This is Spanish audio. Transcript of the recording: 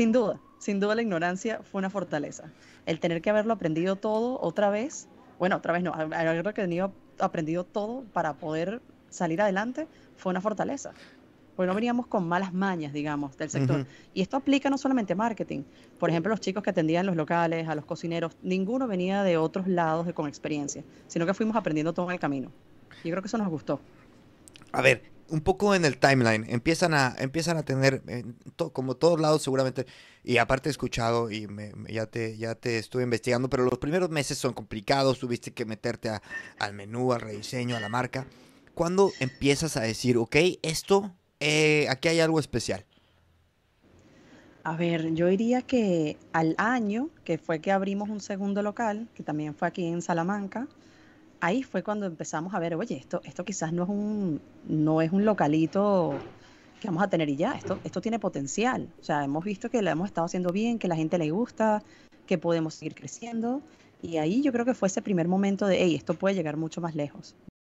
Sin duda, sin duda la ignorancia fue una fortaleza. El tener que haberlo aprendido todo otra vez, bueno, otra vez no, haberlo aprendido todo para poder salir adelante fue una fortaleza. Porque no veníamos con malas mañas, digamos, del sector. Y esto aplica no solamente a marketing. Por ejemplo, los chicos que atendían los locales, a los cocineros, ninguno venía de otros lados con experiencia, sino que fuimos aprendiendo todo en el camino. Yo creo que eso nos gustó. A ver, un poco en el timeline. Empiezan a, empiezan a tener, eh, como todos lados seguramente, y aparte he escuchado y ya, te, ya te estuve investigando, pero los primeros meses son complicados, tuviste que meterte al menú, al rediseño, a la marca. ¿Cuándo empiezas a decir, ok, esto, eh, aquí hay algo especial? A ver, yo diría que al año, que fue que abrimos un segundo local, que también fue aquí en Salamanca, ahí fue cuando empezamos a ver, oye, esto, esto quizás no es un, no es un localito que vamos a tener y ya, esto, esto tiene potencial. O sea, hemos visto que lo hemos estado haciendo bien, que la gente le gusta, que podemos seguir creciendo. Y ahí yo creo que fue ese primer momento de, hey, esto puede llegar mucho más lejos.